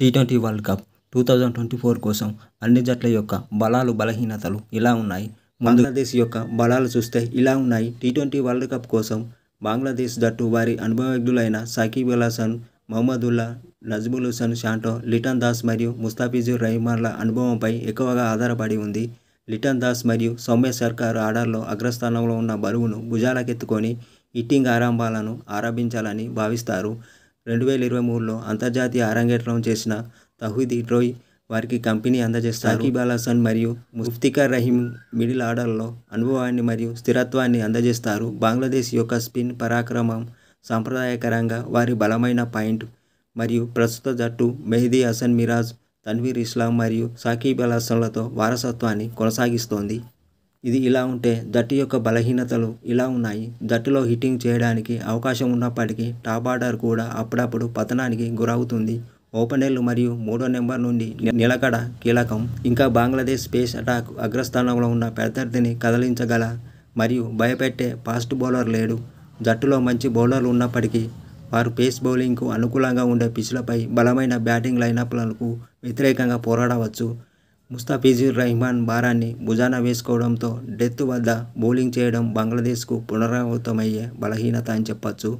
Tea twenty world cup two thousand twenty four కోసం అన్ని జట్ల యొక్క బలాలు బలహీనతలు ఇలా ఉన్నాయి బంగ్లాదేశ్ యొక్క బలాలు చూస్తే ఇలా ఉన్నాయి టీ ట్వంటీ వరల్డ్ కప్ కోసం బంగ్లాదేశ్ జట్టు వారి అనుభవజ్ఞులైన సాకిబ్ అల్ హసన్ మహమ్మదుల్లా నజ్బుల్ హుసన్ షాంటో లిటన్ దాస్ మరియు ముస్తాఫిజుర్ రహిమాన్ల అనుభవంపై ఎక్కువగా ఆధారపడి ఉంది లిటన్ దాస్ మరియు సౌమ్య సర్కార్ ఆర్డర్లో అగ్రస్థానంలో ఉన్న బరువును భుజాలకెత్తుకొని హిట్టింగ్ ఆరంభాలను ఆరంభించాలని భావిస్తారు రెండు వేల ఇరవై మూడులో అంతర్జాతీయ అరంగేట్రం చేసిన తహూది ట్రోయ్ వారికి కంపెనీ అందజేస్తారు సాకిబ్ అల్ మరియు ముఫ్తికర్ రహీమ్ మిడిల్ ఆర్డర్లో అనుభవాన్ని మరియు స్థిరత్వాన్ని అందజేస్తారు బంగ్లాదేశ్ యొక్క స్పిన్ పరాక్రమం సాంప్రదాయకరంగా వారి బలమైన పాయింట్ మరియు ప్రస్తుత జట్టు మెహదీ హసన్ మిరాజ్ తన్వీర్ ఇస్లాం మరియు సాకిబ్ అల్ వారసత్వాన్ని కొనసాగిస్తోంది ఇది ఇలా ఉంటే జట్టు యొక్క బలహీనతలు ఇలా ఉన్నాయి జట్టులో హిట్టింగ్ చేయడానికి అవకాశం ఉన్నప్పటికీ టాప్ ఆర్డర్ కూడా అప్పుడప్పుడు పతనానికి గురవుతుంది ఓపెనర్లు మరియు మూడో నెంబర్ నుండి నిలకడ కీలకం ఇంకా బంగ్లాదేశ్ స్పేస్ అటాక్ అగ్రస్థానంలో ఉన్న ప్రత్యర్థిని కదలించగల మరియు భయపెట్టే ఫాస్ట్ బౌలర్ లేడు జట్టులో మంచి బౌలర్లు ఉన్నప్పటికీ వారు పేస్ బౌలింగ్కు అనుకూలంగా ఉండే పిచ్చులపై బలమైన బ్యాటింగ్ లైనప్లకు వ్యతిరేకంగా పోరాడవచ్చు ముస్తాఫిజుర్ రహమాన్ భారాన్ని భుజాన వేసుకోవడంతో డెత్ వద్ద బౌలింగ్ చేయడం బంగ్లాదేశ్కు పునరావృతమయ్యే బలహీనత అని చెప్పచ్చు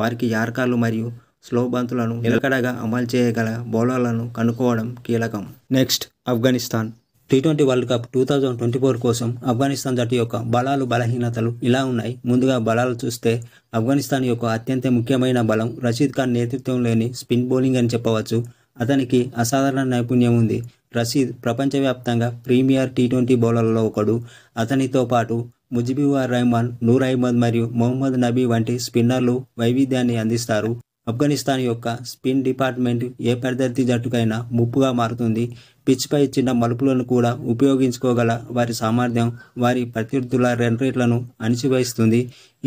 వారికి యార్కర్లు మరియు స్లో బంతులను నిలకడగా అమలు చేయగల బౌలర్లను కనుక్కోవడం కీలకం next Afghanistan T twenty world cup two thousand twenty four కోసం ఆఫ్ఘనిస్తాన్ జట్టు యొక్క బలాలు బలహీనతలు ఇలా ఉన్నాయి ముందుగా బలాలు చూస్తే ఆఫ్ఘనిస్తాన్ యొక్క అత్యంత ముఖ్యమైన బలం రషీద్ ఖాన్ నేతృత్వంలోని స్పిన్ బౌలింగ్ అని చెప్పవచ్చు అతనికి అసాధారణ నైపుణ్యం ఉంది రషీద్ ప్రపంచవ్యాప్తంగా ప్రీమియర్ టీ ట్వంటీ బౌలర్లలో ఒకడు అతనితో పాటు ముజిబివార్ రహమాన్ నూర్ అహ్మద్ మరియు మొహమ్మద్ నబీ వంటి స్పిన్నర్లు వైవిధ్యాన్ని అందిస్తారు ఆఫ్ఘనిస్తాన్ యొక్క స్పిన్ డిపార్ట్మెంట్ ఏ ప్రత్యర్థి జట్టుకైనా ముప్పుగా మారుతుంది పిచ్పై చిన్న మలుపులను కూడా ఉపయోగించుకోగల వారి సామర్థ్యం వారి ప్రత్యర్థుల రన్ రేట్లను అణిచివేస్తుంది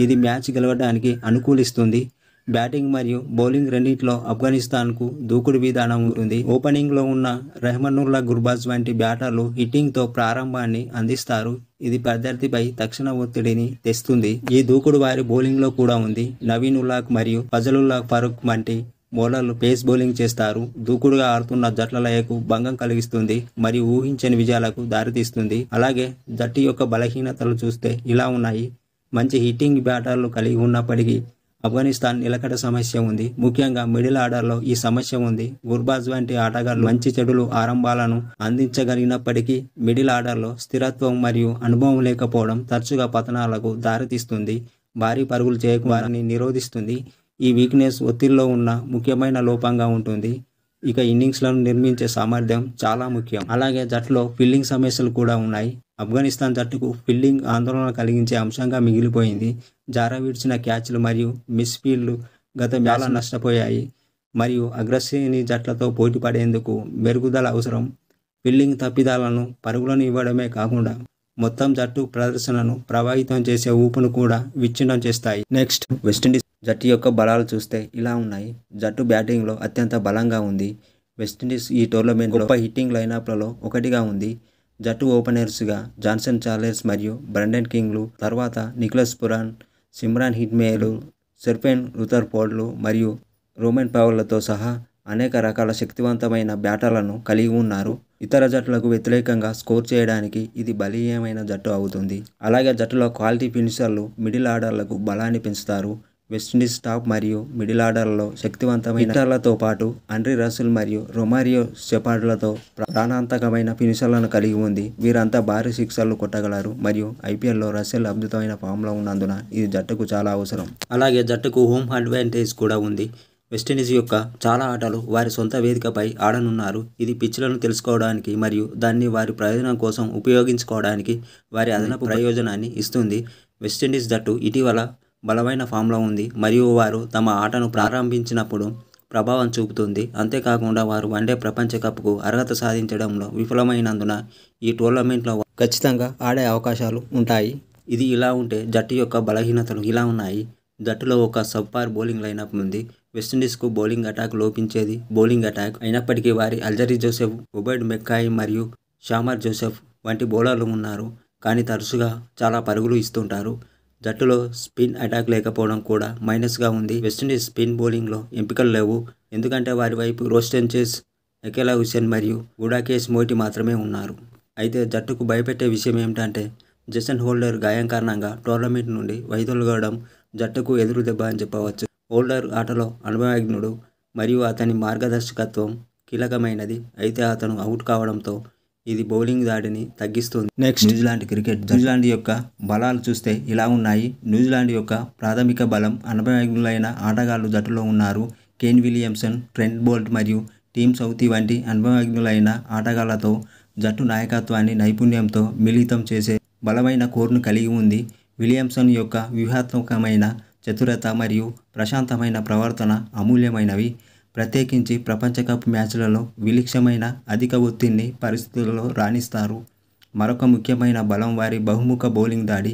ఇది మ్యాచ్ గెలవడానికి అనుకూలిస్తుంది బ్యాటింగ్ మరియు బౌలింగ్ రెండింటిలో ఆఫ్ఘనిస్తాన్కు దూకుడు విధానం ఉంటుంది ఓపెనింగ్లో ఉన్న రెహమనుల్లా గుర్బాజ్ వంటి బ్యాటర్లు హిట్టింగ్తో ప్రారంభాన్ని అందిస్తారు ఇది ప్రత్యర్థిపై తక్షణ ఒత్తిడిని తెస్తుంది ఈ దూకుడు వారి బౌలింగ్లో కూడా ఉంది నవీన్ ఉల్లాక్ మరియు ఫజలుల్లా ఫరూక్ వంటి బౌలర్లు పేస్ బౌలింగ్ చేస్తారు దూకుడుగా ఆడుతున్న జట్ల లయకు భంగం కలిగిస్తుంది మరియు ఊహించని విజయాలకు దారితీస్తుంది అలాగే జట్టు యొక్క బలహీనతలు చూస్తే ఇలా ఉన్నాయి మంచి హిట్టింగ్ బ్యాటర్లు కలిగి ఉన్నప్పటికీ ఆఫ్ఘనిస్తాన్ నిలకడ సమస్య ఉంది ముఖ్యంగా మిడిల్ ఆర్డర్లో ఈ సమస్య ఉంది గుర్బాజ్ వంటి ఆటగాళ్లు మంచి చెడులు ఆరంభాలను అందించగలిగినప్పటికీ మిడిల్ ఆర్డర్లో స్థిరత్వం మరియు అనుభవం లేకపోవడం తరచుగా పతనాలకు దారితీస్తుంది భారీ పరుగులు చేయకుండా నిరోధిస్తుంది ఈ వీక్నెస్ ఒత్తిడిలో ఉన్న ముఖ్యమైన లోపంగా ఉంటుంది ఇక ఇన్నింగ్స్లను నిర్మించే సామర్థ్యం చాలా ముఖ్యం అలాగే జట్టులో ఫీల్డింగ్ సమస్యలు కూడా ఉన్నాయి ఆఫ్ఘనిస్తాన్ జట్టుకు ఫీల్డింగ్ ఆందోళన కలిగించే అంశంగా మిగిలిపోయింది జార విడిచిన క్యాచ్లు మరియు మిస్ ఫీల్డ్లు గత మేళ నష్టపోయాయి మరియు అగ్రశ్రేణి జట్లతో పోటీ పడేందుకు మెరుగుదల అవసరం ఫీల్డింగ్ తప్పిదాలను పరుగులను ఇవ్వడమే కాకుండా మొత్తం జట్టు ప్రదర్శనను ప్రభావితం చేసే ఊపును కూడా విచ్ఛిన్నం చేస్తాయి నెక్స్ట్ వెస్టిండీస్ జట్టు యొక్క బలాలు చూస్తే ఇలా ఉన్నాయి జట్టు బ్యాటింగ్లో అత్యంత బలంగా ఉంది వెస్టిండీస్ ఈ టోర్నమెంట్ గొప్ప హిట్టింగ్ లైనప్లలో ఒకటిగా ఉంది జట్టు ఓపెనర్స్గా జాన్సన్ చార్లెస్ మరియు బ్రండెన్ కింగ్లు తర్వాత నిక్లస్ పురాన్ సిమ్రాన్ హిట్మేలు రుతర్ పోర్డ్లు మరియు రోమన్ పవర్లతో సహా అనేక రకాల శక్తివంతమైన బ్యాటర్లను కలిగి ఉన్నారు ఇతర జట్లకు వ్యతిరేకంగా స్కోర్ చేయడానికి ఇది బలీయమైన జట్టు అవుతుంది అలాగే జట్టులో క్వాలిటీ ఫినిషర్లు మిడిల్ ఆర్డర్లకు బలాన్ని పెంచుతారు వెస్టిండీస్ టాప్ మరియు మిడిల్ ఆర్డర్లలో శక్తివంతమైన హిట్టర్లతో పాటు అండ్రీ రసుల్ మరియు రొమారియో షెపార్డ్లతో ప్రాణాంతకమైన ఫినిషర్లను కలిగి ఉంది వీరంతా భారీ సిక్సర్లు కొట్టగలరు మరియు ఐపీఎల్లో రసెల్ అద్భుతమైన ఫామ్లో ఉన్నందున ఇది జట్టుకు చాలా అవసరం అలాగే జట్టుకు హోమ్ అడ్వాంటేజ్ కూడా ఉంది వెస్టిండీస్ యొక్క చాలా ఆటలు వారి సొంత వేదికపై ఆడనున్నారు ఇది పిచ్లను తెలుసుకోవడానికి మరియు దాన్ని వారి ప్రయోజనం కోసం ఉపయోగించుకోవడానికి వారి అదనపు hmm. ప్రయోజనాన్ని ఇస్తుంది వెస్టిండీస్ జట్టు ఇటీవల బలమైన ఫామ్లో ఉంది మరియు వారు తమ ఆటను ప్రారంభించినప్పుడు ప్రభావం చూపుతుంది అంతేకాకుండా వారు వన్డే ప్రపంచ కప్కు అర్హత సాధించడంలో విఫలమైనందున ఈ టోర్నమెంట్లో ఖచ్చితంగా ఆడే అవకాశాలు ఉంటాయి ఇది ఇలా ఉంటే జట్టు యొక్క బలహీనతలు ఇలా ఉన్నాయి జట్టులో ఒక సబ్పార్ బౌలింగ్ లైనప్ ఉంది వెస్టిండీస్కు బౌలింగ్ అటాక్ లోపించేది బౌలింగ్ అటాక్ అయినప్పటికీ వారి అల్జరీ జోసెఫ్ ఉబైడ్ మెక్కాయి మరియు షామర్ జోసెఫ్ వంటి బౌలర్లు ఉన్నారు కానీ తరచుగా చాలా పరుగులు ఇస్తుంటారు జట్టులో స్పిన్ అటాక్ లేకపోవడం కూడా మైనస్గా ఉంది వెస్టిండీస్ స్పిన్ బౌలింగ్లో ఎంపికలు లేవు ఎందుకంటే వారి వైపు రోస్టెన్చెస్ ఎకెలా హుసేన్ మరియు గుడాకేష్ మోటి మాత్రమే ఉన్నారు అయితే జట్టుకు భయపెట్టే విషయం ఏమిటంటే జసన్ హోల్డర్ గాయం కారణంగా టోర్నమెంట్ నుండి వైదొలగడం జట్టుకు ఎదురు దెబ్బ అని చెప్పవచ్చు ఓల్డర్ ఆటలో అనుభవజ్ఞుడు మరియు అతని మార్గదర్శకత్వం కీలకమైనది అయితే అతను అవుట్ కావడంతో ఇది బౌలింగ్ దాడిని తగ్గిస్తుంది నెక్స్ట్ న్యూజిలాండ్ క్రికెట్ న్యూజిలాండ్ యొక్క బలాలు చూస్తే ఇలా ఉన్నాయి న్యూజిలాండ్ యొక్క ప్రాథమిక బలం అనుభవజ్ఞులైన ఆటగాళ్లు జట్టులో ఉన్నారు కేన్ విలియమ్సన్ ట్రెంట్ బోల్ట్ మరియు టీమ్ సౌతి వంటి అనుభవజ్ఞులైన ఆటగాళ్లతో జట్టు నాయకత్వాన్ని నైపుణ్యంతో మిళితం చేసే బలమైన కోర్ను కలిగి ఉంది విలియమ్సన్ యొక్క వ్యూహాత్మకమైన చతురత మరియు ప్రశాంతమైన ప్రవర్తన అమూల్యమైనవి ప్రత్యేకించి ప్రపంచకప్ మ్యాచ్లలో విలిక్షమైన అధిక ఒత్తిడిని పరిస్థితులలో రాణిస్తారు మరొక ముఖ్యమైన బలం వారి బహుముఖ బౌలింగ్ దాడి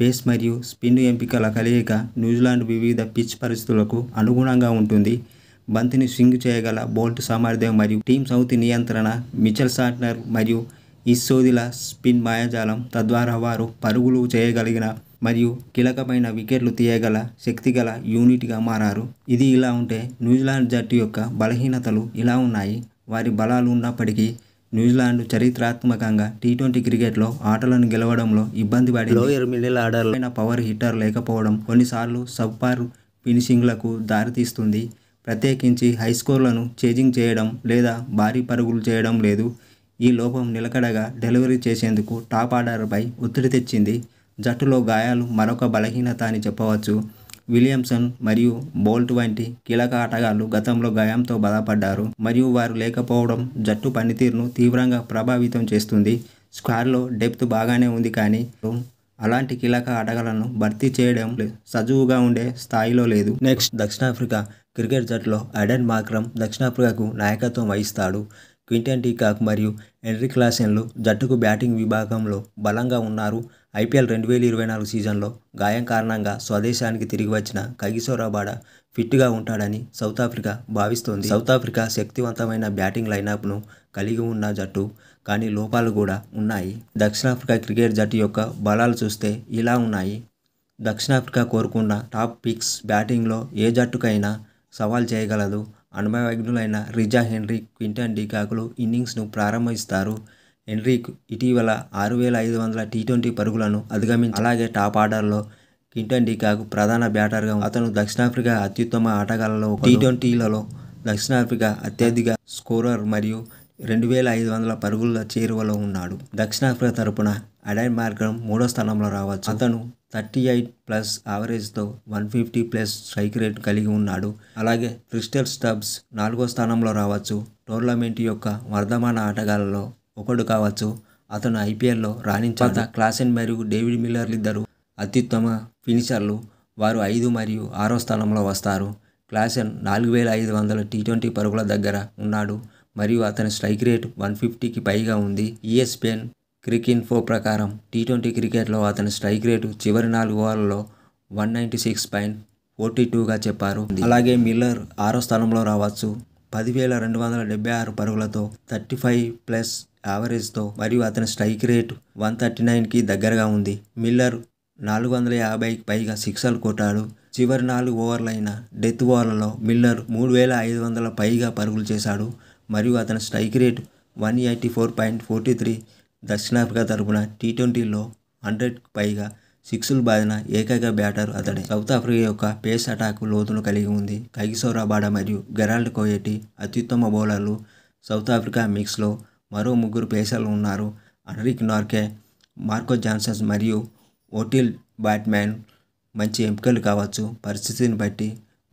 పేస్ మరియు స్పిన్ ఎంపికల కలయిక న్యూజిలాండ్ వివిధ పిచ్ పరిస్థితులకు అనుగుణంగా ఉంటుంది బంతిని స్వింగ్ చేయగల బోల్ట్ సామర్థ్యం మరియు టీమ్ సౌత్ నియంత్రణ మిచెల్ సాట్నర్ మరియు ఇస్సోదిల స్పిన్ మాయాజాలం తద్వారా వారు పరుగులు చేయగలిగిన మరియు కీలకమైన వికెట్లు తీయగల శక్తిగల యూనిట్గా మారారు ఇది ఇలా ఉంటే న్యూజిలాండ్ జట్టు యొక్క బలహీనతలు ఇలా ఉన్నాయి వారి బలాలు ఉన్నప్పటికీ న్యూజిలాండ్ చరిత్రాత్మకంగా టీ ట్వంటీ క్రికెట్లో ఆటలను గెలవడంలో ఇబ్బంది పడి లోయర్ మిడిల్ ఆర్డర్లైన పవర్ హిట్టర్ లేకపోవడం కొన్నిసార్లు సబ్పార్ ఫినిషింగ్లకు దారితీస్తుంది ప్రత్యేకించి హై స్కోర్లను చేజింగ్ చేయడం లేదా భారీ పరుగులు చేయడం లేదు ఈ లోపం నిలకడగా డెలివరీ చేసేందుకు టాప్ ఆర్డర్పై ఒత్తిడి తెచ్చింది జట్టులో గాయాలు మరొక బలహీనత అని చెప్పవచ్చు విలియమ్సన్ మరియు బోల్ట్ వంటి కీలక ఆటగాళ్లు గతంలో గాయంతో బాధపడ్డారు మరియు వారు లేకపోవడం జట్టు పనితీరును తీవ్రంగా ప్రభావితం చేస్తుంది స్క్వార్లో డెప్త్ బాగానే ఉంది కానీ అలాంటి కీలక ఆటగాళ్లను భర్తీ చేయడం సజువుగా ఉండే స్థాయిలో లేదు నెక్స్ట్ దక్షిణాఫ్రికా క్రికెట్ జట్టులో అడెన్ మాక్రమ్ దక్షిణాఫ్రికాకు నాయకత్వం వహిస్తాడు క్వింటన్ టీకాక్ మరియు ఎన్రిక్ క్లాసెన్లు జట్టుకు బ్యాటింగ్ విభాగంలో బలంగా ఉన్నారు ఐపీఎల్ రెండు వేల ఇరవై నాలుగు సీజన్లో గాయం కారణంగా స్వదేశానికి తిరిగి వచ్చిన కగిసో రబాడా ఫిట్గా ఉంటాడని సౌత్ ఆఫ్రికా భావిస్తోంది సౌత్ ఆఫ్రికా శక్తివంతమైన బ్యాటింగ్ లైనప్ను కలిగి ఉన్న జట్టు కానీ లోపాలు కూడా ఉన్నాయి దక్షిణాఫ్రికా క్రికెట్ జట్టు యొక్క బలాలు చూస్తే ఇలా ఉన్నాయి దక్షిణాఫ్రికా కోరుకున్న టాప్ పిక్స్ బ్యాటింగ్లో ఏ జట్టుకైనా సవాల్ చేయగలదు అనుభవజ్ఞులైన రిజా హెన్రీ క్వింటన్ డికాకులు ఇన్నింగ్స్ను ప్రారంభిస్తారు ఎండ్రీక్ ఇటీవల ఆరు వేల ఐదు వందల టీ ట్వంటీ పరుగులను అధిగమించి అలాగే టాప్ ఆర్డర్లో కింటన్ డికాకు ప్రధాన బ్యాటర్గా అతను దక్షిణాఫ్రికా అత్యుత్తమ ఆటగాళ్లలో టీ ట్వంటీలలో దక్షిణాఫ్రికా అత్యధిక స్కోరర్ మరియు రెండు వేల ఐదు వందల పరుగుల చేరువలో ఉన్నాడు దక్షిణాఫ్రికా తరపున అడైన్ మార్గం మూడో స్థానంలో రావచ్చు అతను థర్టీ ఎయిట్ ప్లస్ యావరేజ్తో one fifty plus strike rate కలిగి ఉన్నాడు అలాగే క్రిస్టల్ స్టబ్స్ నాలుగో స్థానంలో రావచ్చు టోర్నమెంట్ యొక్క వర్ధమాన ఆటగాళ్ళలో ఒకడు కావచ్చు అతను ఐపీఎల్లో రాణించాక క్లాసెన్ మరియు డేవిడ్ మిల్లర్లు ఇద్దరు అత్యుత్తమ ఫినిషర్లు వారు ఐదు మరియు ఆరో స్థానంలో వస్తారు క్లాసెన్ నాలుగు వేల ఐదు వందల టీ ట్వంటీ పరుగుల దగ్గర ఉన్నాడు మరియు అతని స్ట్రైక్ రేట్ వన్ ఫిఫ్టీకి పైగా ఉంది ఈఎస్పెన్ క్రికిన్ఫో ప్రకారం టీ ట్వంటీ క్రికెట్లో అతని స్ట్రైక్ రేటు చివరి నాలుగు ఓవర్లలో one ninety six point forty టూగా చెప్పారు అలాగే మిల్లర్ ఆరో స్థానంలో రావచ్చు పదివేల రెండు వందల డెబ్బై ఆరు పరుగులతో థర్టీ ఫైవ్ ప్లస్ యావరేజ్తో మరియు అతని స్ట్రైక్ రేటు వన్ థర్టీ నైన్కి దగ్గరగా ఉంది మిల్లర్ నాలుగు వందల యాభైకి పైగా సిక్సర్లు కొట్టాడు చివరి నాలుగు ఓవర్లైన డెత్ ఓవర్లలో మిల్లర్ మూడు వేల ఐదు వందల పైగా పరుగులు చేశాడు మరియు అతని strike rate one eighty four point forty three దక్షిణాఫ్రికా తరపున టీ ట్వంటీలో హండ్రెడ్కి పైగా సిక్స్లు బాధిన ఏకైక బ్యాటర్ అతడి సౌత్ ఆఫ్రికా యొక్క పేస్ అటాక్ లోతును కలిగి ఉంది కగిసోరాబాడ మరియు గెరాల్డ్ కోయటి అత్యుత్తమ బౌలర్లు సౌత్ ఆఫ్రికా మిక్స్లో మరో ముగ్గురు పేసర్లు ఉన్నారు అన్రిక్ నార్కే మార్కో జాన్సన్స్ మరియు ఓటిల్ బ్యాట్మ్యాన్ మంచి ఎంపికలు కావచ్చు పరిస్థితిని బట్టి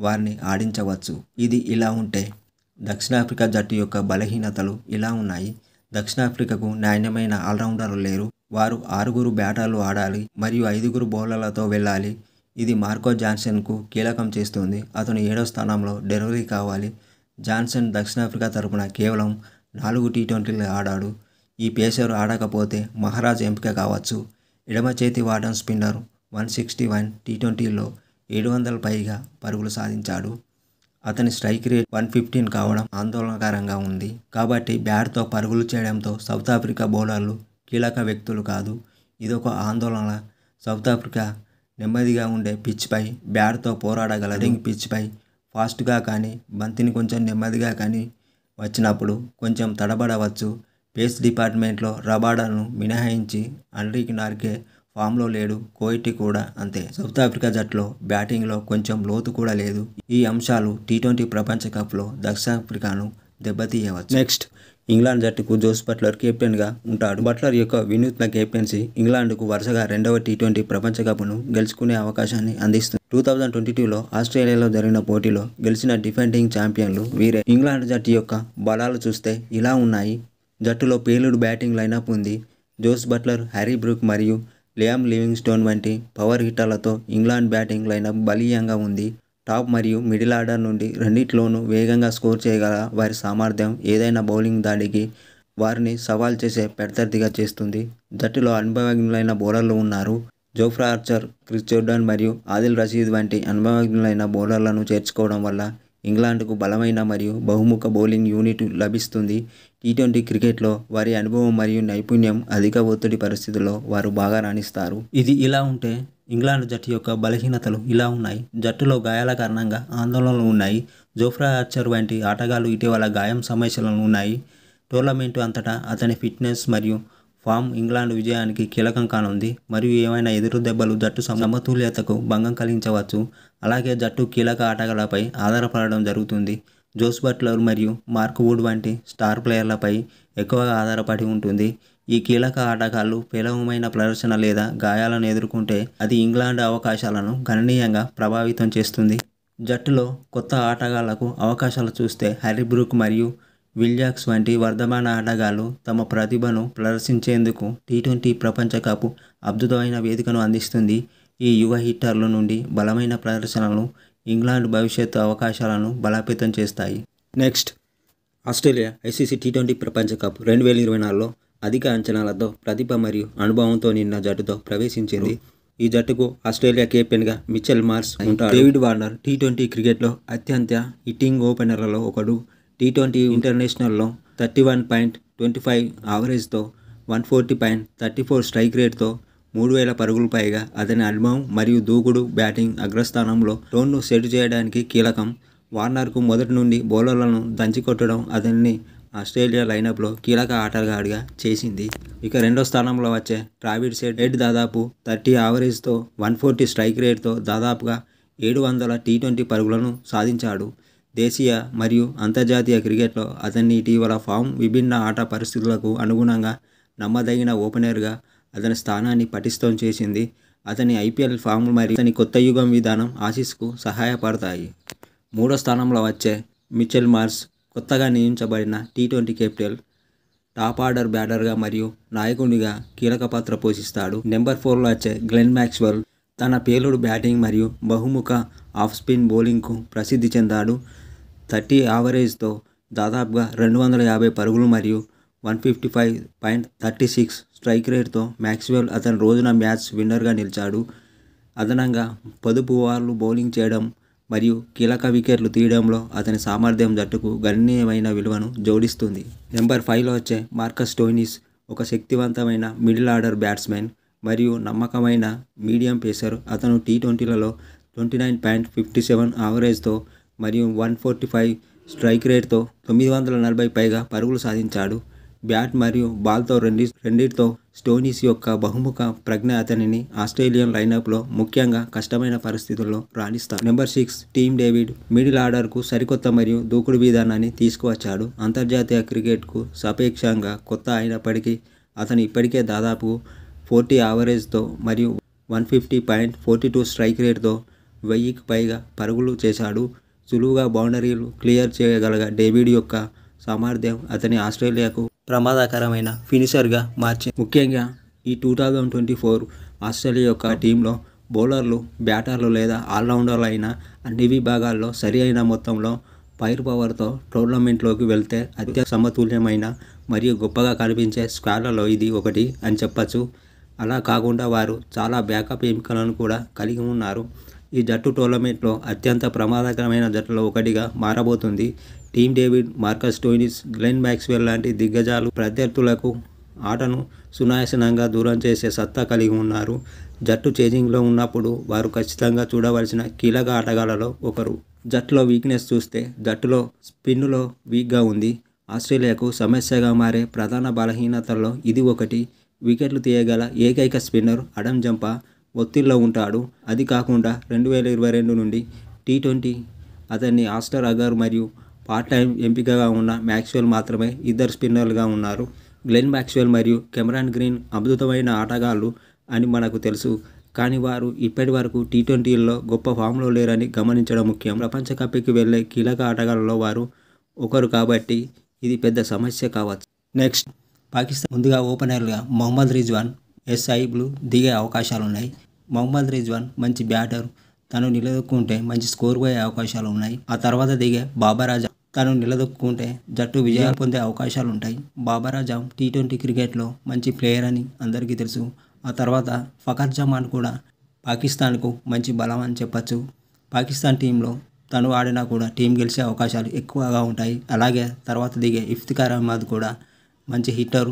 వారిని ఆడించవచ్చు ఇది ఇలా ఉంటే దక్షిణాఫ్రికా జట్టు యొక్క బలహీనతలు ఇలా ఉన్నాయి దక్షిణాఫ్రికాకు నాణ్యమైన ఆల్రౌండర్లు లేరు వారు ఆరుగురు బ్యాటర్లు ఆడాలి మరియు ఐదుగురు బౌలర్లతో వెళ్ళాలి ఇది మార్కో జాన్సన్కు కీలకం చేస్తుంది అతను ఏడో స్థానంలో డెలివరీ కావాలి జాన్సన్ దక్షిణాఫ్రికా తరపున కేవలం నాలుగు టీ ట్వంటీలు ఆడాడు ఈ పేసర్ ఆడకపోతే మహారాజ్ ఎంపిక కావచ్చు ఎడమ చేతి వాటన్ spinner one sixty one T ట్వంటీలో ఏడు వందల పైగా పరుగులు సాధించాడు అతని స్ట్రైక్ రేట్ వన్ ఫిఫ్టీన్ కావడం ఆందోళనకరంగా ఉంది కాబట్టి బ్యాట్తో పరుగులు చేయడంతో సౌత్ ఆఫ్రికా బౌలర్లు కీలక వ్యక్తులు కాదు ఇదొక ఆందోళన సౌత్ ఆఫ్రికా నెమ్మదిగా ఉండే పిచ్పై బ్యాట్తో పోరాడగలరు రింగ్ పిచ్పై ఫాస్ట్గా కానీ బంతిని కొంచెం నెమ్మదిగా కానీ వచ్చినప్పుడు కొంచెం తడబడవచ్చు పేస్ డిపార్ట్మెంట్లో రబాడాను మినహాయించి అన్రికి నార్కే ఫామ్లో లేడు కోయిటి కూడా అంతే సౌత్ ఆఫ్రికా జట్లో బ్యాటింగ్లో కొంచెం లోతు కూడా లేదు ఈ అంశాలు టీ ట్వంటీ ప్రపంచ కప్లో దక్షిణాఫ్రికాను దెబ్బతీయవచ్చు నెక్స్ట్ ఇంగ్లాండ్ జట్టుకు జోస్ బట్లర్ కెప్టెన్గా ఉంటాడు బట్లర్ యొక్క వినూత్న కెప్టెన్సీ ఇంగ్లాండ్కు వరుసగా రెండవ టీ ట్వంటీ ప్రపంచ కప్ను గెలుచుకునే అవకాశాన్ని అందిస్తుంది టూ థౌజండ్ ట్వంటీ టూలో ఆస్ట్రేలియాలో జరిగిన పోటీలో గెలిచిన డిఫెండింగ్ ఛాంపియన్లు వీరే ఇంగ్లాండ్ జట్టు యొక్క బలాలు చూస్తే ఇలా ఉన్నాయి జట్టులో పేలుడు బ్యాటింగ్ లైనప్ ఉంది జోస్ బట్లర్ హ్యారీ బ్రూక్ మరియు లియామ్ లివింగ్స్టోన్ వంటి పవర్ హిట్టర్లతో ఇంగ్లాండ్ బ్యాటింగ్ లైనప్ బలీయంగా ఉంది టాప్ మరియు మిడిల్ ఆర్డర్ నుండి రెండిట్లోనూ వేగంగా స్కోర్ చేయగల వారి సామర్థ్యం ఏదైనా బౌలింగ్ దాడికి వారిని సవాల్ చేసే ప్రత్యర్థిగా చేస్తుంది జట్టులో అనుభవజ్ఞులైన బౌలర్లు ఉన్నారు జోఫ్రా ఆర్చర్ క్రిస్ జోర్డాన్ మరియు ఆదిల్ రషీద్ వంటి అనుభవజ్ఞులైన బౌలర్లను చేర్చుకోవడం వల్ల ఇంగ్లాండ్కు బలమైన మరియు బహుముఖ బౌలింగ్ యూనిట్ లభిస్తుంది టీ ట్వంటీ క్రికెట్లో వారి అనుభవం మరియు నైపుణ్యం అధిక ఒత్తిడి పరిస్థితుల్లో వారు బాగా రాణిస్తారు ఇది ఇలా ఉంటే ఇంగ్లాండ్ జట్టు యొక్క బలహీనతలు ఇలా ఉన్నాయి జట్టులో గాయాల కారణంగా ఆందోళనలు ఉన్నాయి జోఫ్రా ఆర్చర్ వంటి ఆటగాళ్ళు ఇటీవల గాయం సమస్యలను ఉన్నాయి టోర్నమెంటు అంతటా అతని ఫిట్నెస్ మరియు ఫామ్ ఇంగ్లాండ్ విజయానికి కీలకం కానుంది మరియు ఏమైనా ఎదురు దెబ్బలు జట్టు సమతుల్యతకు భంగం కలిగించవచ్చు అలాగే జట్టు కీలక ఆటగాళ్లపై ఆధారపడడం జరుగుతుంది జోస్ బట్లర్ మరియు మార్క్ వుడ్ వంటి స్టార్ ప్లేయర్లపై ఎక్కువగా ఆధారపడి ఉంటుంది ఈ కీలక ఆటగాళ్లు పేలవమైన ప్రదర్శన లేదా గాయాలను ఎదుర్కొంటే అది ఇంగ్లాండ్ అవకాశాలను గణనీయంగా ప్రభావితం చేస్తుంది జట్టులో కొత్త ఆటగాళ్లకు అవకాశాలు చూస్తే బ్రూక్ మరియు విల్యాక్స్ వంటి వర్ధమాన ఆటగాళ్లు తమ ప్రతిభను ప్రదర్శించేందుకు టీ ట్వంటీ ప్రపంచ కప్ అద్భుతమైన వేదికను అందిస్తుంది ఈ యువ హిట్టర్ల నుండి బలమైన ప్రదర్శనలు ఇంగ్లాండ్ భవిష్యత్తు అవకాశాలను బలాపేతం చేస్తాయి next Australia ICC T twenty ప్రపంచ కప్ రెండు వేల ఇరవై నాలుగులో అధిక అంచనాలతో ప్రతిభ మరియు అనుభవంతో నిన్న జట్టుతో ప్రవేశించింది ఈ జట్టుకు ఆస్ట్రేలియా కెప్టెన్గా మిచెల్ మార్స్ ఉంటాడు డేవిడ్ వార్నర్ టీ ట్వంటీ క్రికెట్లో అత్యంత హిట్టింగ్ ఓపెనర్లలో ఒకడు టీ ట్వంటీ ఇంటర్నేషనల్లో thirty one point twenty five ఆవరేజ్తో one forty point thirty four strike రేట్తో మూడు వేల పరుగులు పైగా అతని అనుభవం మరియు దూకుడు బ్యాటింగ్ అగ్రస్థానంలో టోన్ను సెట్ చేయడానికి కీలకం వార్నర్కు మొదటి నుండి బౌలర్లను దంచికొట్టడం అతన్ని ఆస్ట్రేలియా లైనప్లో కీలక ఆటగాడిగా చేసింది ఇక రెండో స్థానంలో వచ్చే ట్రావిడ్ సెట్ ఎడ్ దాదాపు థర్టీ యావరేజ్తో వన్ ఫోర్టీ స్ట్రైక్ రేట్తో దాదాపుగా ఏడు వందల టీ ట్వంటీ పరుగులను సాధించాడు దేశీయ మరియు అంతర్జాతీయ క్రికెట్లో అతన్ని ఇటీవల ఫామ్ విభిన్న ఆట పరిస్థితులకు అనుగుణంగా నమ్మదగిన ఓపెనర్గా అతని స్థానాన్ని పటిష్టం చేసింది అతని ఐపీఎల్ ఫామ్ మరియు అతని కొత్త యుగం విధానం ఆసీస్కు సహాయపడతాయి మూడో స్థానంలో వచ్చే మిచెల్ మార్స్ కొత్తగా నియమించబడిన T twenty captain top order బ్యాటర్గా మరియు నాయకునిగా కీలక పాత్ర పోషిస్తాడు నెంబర్ ఫోర్లో వచ్చే గ్లెన్ మ్యాక్స్వెల్ తన పేలుడు బ్యాటింగ్ మరియు బహుముఖ ఆఫ్ స్పిన్ బౌలింగ్కు ప్రసిద్ధి చెందాడు థర్టీ యావరేజ్తో దాదాపుగా రెండు వందల యాభై పరుగులు మరియు one fifty five point thirty six strike రేట్తో మ్యాక్స్వెల్ అతని రోజున మ్యాచ్ విన్నర్గా నిలిచాడు అదనంగా పొదుపు వార్లు బౌలింగ్ చేయడం మరియు కీలక వికెట్లు తీయడంలో అతని సామర్థ్యం జట్టుకు గణనీయమైన విలువను జోడిస్తుంది నెంబర్ ఫైవ్లో వచ్చే మార్కస్ టోనిస్ ఒక శక్తివంతమైన మిడిల్ ఆర్డర్ బ్యాట్స్మెన్ మరియు నమ్మకమైన మీడియం పేసర్ అతను టీ ట్వంటీలలో twenty nine point fifty seven యావరేజ్తో మరియు వన్ ఫార్టీ ఫైవ్ స్ట్రైక్ రేట్తో తొమ్మిది వందల నలభై పైగా పరుగులు సాధించాడు బ్యాట్ మరియు బాల్తో రెండి రెండిటితో స్టోనీస్ యొక్క బహుముఖ ప్రజ్ఞ అతనిని ఆస్ట్రేలియన్ లైనప్లో ముఖ్యంగా కష్టమైన పరిస్థితుల్లో రాణిస్తారు number six Tim David middle ఆర్డర్కు సరికొత్త మరియు దూకుడు విధానాన్ని తీసుకువచ్చాడు అంతర్జాతీయ క్రికెట్కు సాపేక్షంగా కొత్త అయినప్పటికీ అతను ఇప్పటికే దాదాపు ఫోర్టీ యావరేజ్తో మరియు one fifty point forty two strike రేట్తో వెయ్యికి పైగా పరుగులు చేశాడు సులువుగా బౌండరీలు క్లియర్ చేయగలగ డేవిడ్ యొక్క సామర్థ్యం అతని ఆస్ట్రేలియాకు ప్రమాదకరమైన ఫినిషర్గా మార్చింది ముఖ్యంగా ఈ two thousand twenty four Australia యొక్క టీంలో బౌలర్లు బ్యాటర్లు లేదా ఆల్రౌండర్లు అయిన అన్ని విభాగాల్లో సరి అయిన మొత్తంలో ఫైర్ పవర్తో టోర్నమెంట్లోకి వెళ్తే అత్య సమతుల్యమైన మరియు గొప్పగా కనిపించే స్క్వాడ్లలో ఇది ఒకటి అని చెప్పచ్చు అలా కాకుండా వారు చాలా బ్యాకప్ ఎంపికలను కూడా కలిగి ఉన్నారు ఈ జట్టు టోర్నమెంట్లో అత్యంత ప్రమాదకరమైన జట్టులో ఒకటిగా మారబోతుంది Tim David Marcus Stoinis Glenn Maxwell లాంటి దిగ్గజాలు ప్రత్యర్థులకు ఆటను సునాయాసనంగా దూరం చేసే సత్తా కలిగి ఉన్నారు జట్టు చేంజింగ్లో ఉన్నప్పుడు వారు ఖచ్చితంగా చూడవలసిన కీలక ఆటగాళ్లలో ఒకరు జట్టులో వీక్నెస్ చూస్తే జట్టులో స్పిన్లో వీక్గా ఉంది ఆస్ట్రేలియాకు సమస్యగా మారే ప్రధాన బలహీనతల్లో ఇది ఒకటి వికెట్లు తీయగల ఏకైక స్పిన్నర్ అడం జంప ఒత్తిడిలో ఉంటాడు అది కాకుండా రెండు వేల ఇరవై రెండు నుండి టీ ట్వంటీ అతన్ని ఆస్టర్ అగర్ మరియు పార్ట్ టైం ఎంపికగా ఉన్న మ్యాక్స్వెల్ మాత్రమే ఇద్దరు స్పిన్నర్లుగా ఉన్నారు గ్లెన్ మ్యాక్స్వెల్ మరియు కెమెరాన్ గ్రీన్ అద్భుతమైన ఆటగాళ్ళు అని మనకు తెలుసు కానీ వారు ఇప్పటి వరకు టీ ట్వంటీల్లో గొప్ప ఫామ్లో లేరని గమనించడం ముఖ్యం ప్రపంచ కప్కి వెళ్ళే కీలక ఆటగాళ్ళలో వారు ఒకరు కాబట్టి ఇది పెద్ద సమస్య కావచ్చు నెక్స్ట్ పాకిస్తాన్ ముందుగా ఓపెనర్గా మొహమ్మద్ రిజ్వాన్ ఎస్ఐబ్లు దిగే అవకాశాలున్నాయి మొహమ్మద్ రిజ్వాన్ మంచి బ్యాటర్ తను నిలదొక్కుంటే మంచి స్కోర్ పోయే అవకాశాలు ఉన్నాయి ఆ తర్వాత దిగే బాబారాజా తను నిలదొక్కుంటే జట్టు విజయాలు పొందే అవకాశాలు ఉంటాయి బాబారాజా టీ ట్వంటీ క్రికెట్లో మంచి ప్లేయర్ అని అందరికీ తెలుసు ఆ తర్వాత ఫకర్ జమాన్ కూడా పాకిస్తాన్కు మంచి బలం అని చెప్పచ్చు పాకిస్తాన్ టీంలో తను ఆడినా కూడా టీం గెలిచే అవకాశాలు ఎక్కువగా ఉంటాయి అలాగే తర్వాత దిగే ఇఫ్తికార్ అహ్మద్ కూడా మంచి హిట్టర్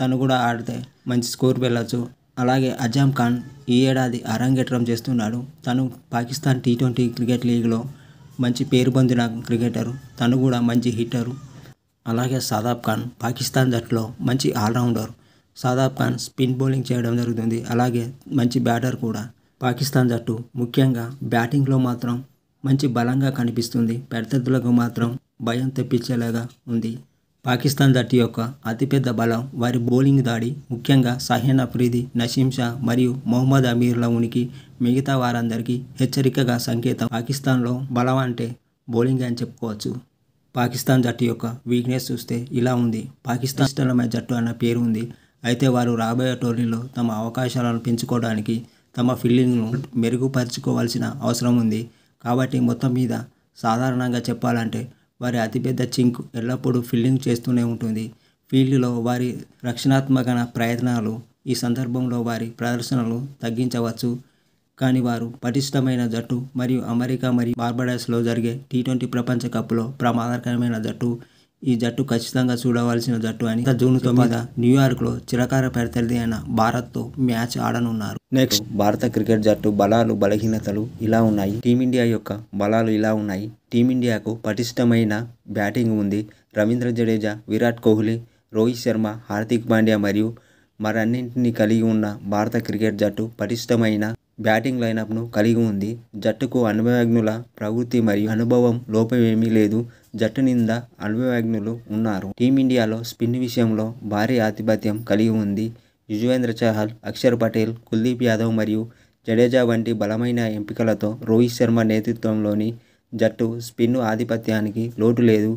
తను కూడా ఆడితే మంచి స్కోర్ వెళ్ళచ్చు అలాగే అజామ్ ఖాన్ ఈ ఏడాది అరంగేట్రం చేస్తున్నాడు తను పాకిస్తాన్ టీ ట్వంటీ క్రికెట్ లీగ్లో మంచి పేరు పొందిన క్రికెటరు తను కూడా మంచి హిట్టరు అలాగే సాదాబ్ ఖాన్ పాకిస్తాన్ జట్టులో మంచి allrounder Shadab Khan spin bowling చేయడం జరుగుతుంది అలాగే మంచి బ్యాటర్ కూడా పాకిస్తాన్ జట్టు ముఖ్యంగా బ్యాటింగ్లో మాత్రం మంచి బలంగా కనిపిస్తుంది పెద్దలకు మాత్రం భయం తెప్పించేలాగా ఉంది పాకిస్తాన్ జట్టు యొక్క అతిపెద్ద బలం వారి బౌలింగ్ దాడి ముఖ్యంగా సహెన్ అఫ్రీది నసీం షా మరియు మొహమ్మద్ అమీర్ల ఉనికి మిగతా వారందరికీ హెచ్చరికగా సంకేతం పాకిస్తాన్లో బలం అంటే బౌలింగ్ అని చెప్పుకోవచ్చు పాకిస్తాన్ జట్టు యొక్క వీక్నెస్ చూస్తే ఇలా ఉంది పాకిస్తాన్ ఇష్టమైన జట్టు అన్న పేరు ఉంది అయితే వారు రాబోయే టోర్నీలో తమ అవకాశాలను పెంచుకోవడానికి తమ ఫీల్డింగ్ను మెరుగుపరుచుకోవాల్సిన అవసరం ఉంది కాబట్టి మొత్తం మీద సాధారణంగా చెప్పాలంటే వారి అతిపెద్ద చింక్ ఎల్లప్పుడూ ఫీల్డింగ్ చేస్తూనే ఉంటుంది ఫీల్డ్లో వారి రక్షణాత్మక ప్రయత్నాలు ఈ సందర్భంలో వారి ప్రదర్శనలు తగ్గించవచ్చు కానీ వారు పటిష్టమైన జట్టు మరియు అమెరికా మరియు బార్బడాస్లో జరిగే టీ ట్వంటీ ప్రపంచ కప్లో ప్రమాదకరమైన జట్టు ఈ జట్టు ఖచ్చితంగా చూడవలసిన జట్టు అని జూన్ తొమ్మిది లో చిరకార పరితల్లి అయిన భారత్తో మ్యాచ్ ఆడనున్నారు నెక్స్ట్ భారత క్రికెట్ జట్టు బలాలు బలహీనతలు ఇలా ఉన్నాయి టీమిండియా యొక్క బలాలు ఇలా ఉన్నాయి టీమిండియాకు పటిష్టమైన బ్యాటింగ్ ఉంది రవీంద్ర జడేజా విరాట్ కోహ్లీ రోహిత్ శర్మ హార్దిక్ పాండ్యా మరియు మరన్నింటినీ కలిగి ఉన్న భారత క్రికెట్ జట్టు పటిష్టమైన బ్యాటింగ్ లైనప్ను కలిగి ఉంది జట్టుకు అనుభవజ్ఞుల ప్రవృత్తి మరియు అనుభవం లోపమేమీ లేదు జట్టు నింద అనుభవజ్ఞులు ఉన్నారు టీమిండియాలో స్పిన్ విషయంలో భారీ ఆధిపత్యం కలిగి ఉంది యుజవేంద్ర చహల్ అక్షర్ పటేల్ కుల్దీప్ యాదవ్ మరియు జడేజా వంటి బలమైన ఎంపికలతో రోహిత్ శర్మ నేతృత్వంలోని జట్టు స్పిన్ ఆధిపత్యానికి లోటు లేదు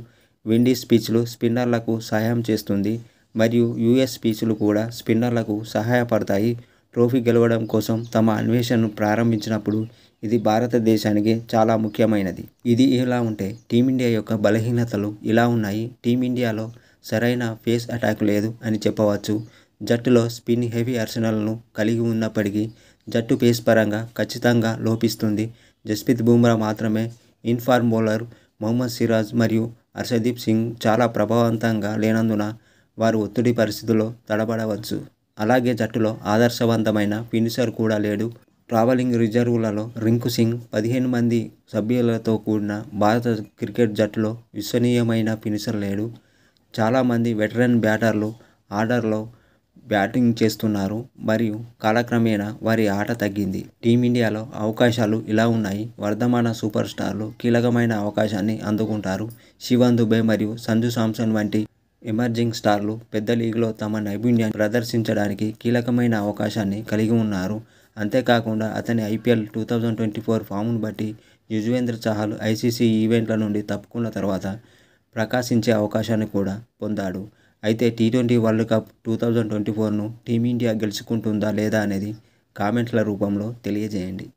విండీస్ పిచ్లు స్పిన్నర్లకు సహాయం చేస్తుంది మరియు యుఎస్ పిచ్లు కూడా స్పిన్నర్లకు సహాయపడతాయి ట్రోఫీ గెలవడం కోసం తమ అన్వేషణను ప్రారంభించినప్పుడు ఇది భారతదేశానికి చాలా ముఖ్యమైనది ఇది ఇలా ఉంటే టీమిండియా యొక్క బలహీనతలు ఇలా ఉన్నాయి టీమిండియాలో సరైన ఫేస్ అటాక్ లేదు అని చెప్పవచ్చు జట్టులో స్పిన్ హెవీ అర్సనలను కలిగి ఉన్నప్పటికీ జట్టు పేస్ పరంగా ఖచ్చితంగా లోపిస్తుంది జస్ప్రీత్ బుమ్రా మాత్రమే ఇన్ఫార్మ్ బౌలర్ మొహమ్మద్ సిరాజ్ మరియు హర్షదీప్ సింగ్ చాలా ప్రభావవంతంగా లేనందున వారు ఒత్తిడి పరిస్థితుల్లో తడబడవచ్చు అలాగే జట్టులో ఆదర్శవంతమైన ఫినిషర్ కూడా లేడు ట్రావెలింగ్ రిజర్వులలో రింకు సింగ్ పదిహేను మంది సభ్యులతో కూడిన భారత క్రికెట్ జట్టులో విశ్వనీయమైన ఫినిషర్ లేడు చాలామంది వెటరన్ బ్యాటర్లు ఆర్డర్లో బ్యాటింగ్ చేస్తున్నారు మరియు కాలక్రమేణా వారి ఆట తగ్గింది టీమిండియాలో అవకాశాలు ఇలా ఉన్నాయి వర్ధమాన సూపర్ స్టార్లు కీలకమైన అవకాశాన్ని అందుకుంటారు శివన్ దుబే మరియు సంజు సామ్సన్ వంటి ఎమర్జింగ్ స్టార్లు పెద్ద లీగ్లో తమ నైపుణ్యాన్ని ప్రదర్శించడానికి కీలకమైన అవకాశాన్ని కలిగి ఉన్నారు అంతేకాకుండా అతని IPL two thousand twenty four ఫామ్ను బట్టి యుజువేంద్ర చహల్ ఐసీసీ ఈవెంట్ల నుండి తప్పుకున్న తర్వాత ప్రకాశించే అవకాశాన్ని కూడా పొందాడు అయితే T twenty world cup two thousand twenty ఫోర్ను టీమిండియా గెలుచుకుంటుందా లేదా అనేది కామెంట్ల రూపంలో తెలియజేయండి